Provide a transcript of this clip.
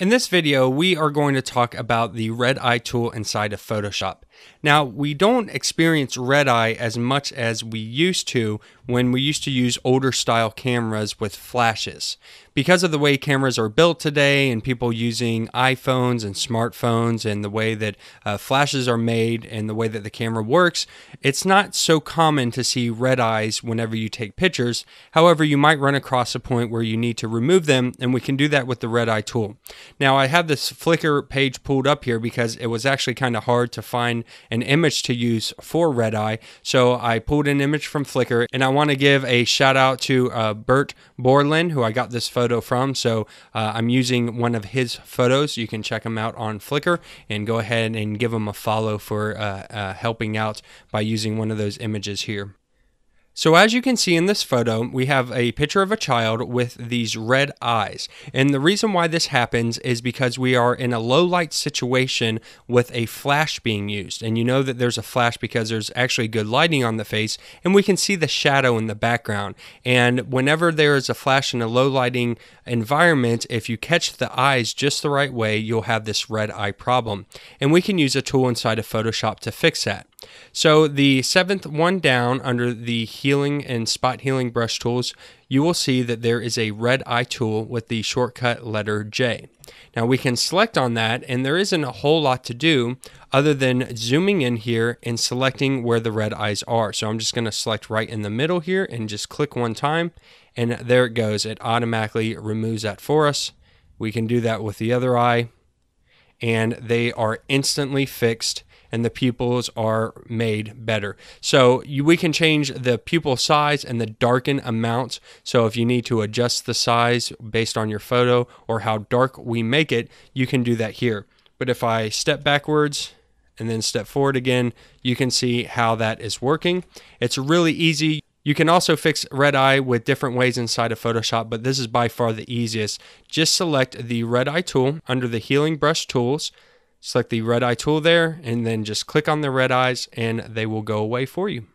In this video, we are going to talk about the red eye tool inside of Photoshop. Now, we don't experience red eye as much as we used to when we used to use older style cameras with flashes. Because of the way cameras are built today and people using iPhones and smartphones and the way that uh, flashes are made and the way that the camera works, it's not so common to see red eyes whenever you take pictures. However, you might run across a point where you need to remove them, and we can do that with the red eye tool. Now, I have this Flickr page pulled up here because it was actually kind of hard to find an image to use for Red Eye. So I pulled an image from Flickr and I want to give a shout out to uh, Bert Borland, who I got this photo from. So uh, I'm using one of his photos. You can check him out on Flickr and go ahead and give him a follow for uh, uh helping out by using one of those images here. So as you can see in this photo, we have a picture of a child with these red eyes. And the reason why this happens is because we are in a low light situation with a flash being used. And you know that there's a flash because there's actually good lighting on the face and we can see the shadow in the background. And whenever there is a flash in a low lighting environment, if you catch the eyes just the right way, you'll have this red eye problem. And we can use a tool inside of Photoshop to fix that. So the seventh one down under the healing and spot healing brush tools, you will see that there is a red eye tool with the shortcut letter J. Now we can select on that and there isn't a whole lot to do other than zooming in here and selecting where the red eyes are. So I'm just gonna select right in the middle here and just click one time and there it goes. It automatically removes that for us. We can do that with the other eye and they are instantly fixed and the pupils are made better. So you, we can change the pupil size and the darken amount. So if you need to adjust the size based on your photo or how dark we make it, you can do that here. But if I step backwards and then step forward again, you can see how that is working. It's really easy. You can also fix red eye with different ways inside of Photoshop, but this is by far the easiest. Just select the red eye tool under the healing brush tools, select the red eye tool there, and then just click on the red eyes and they will go away for you.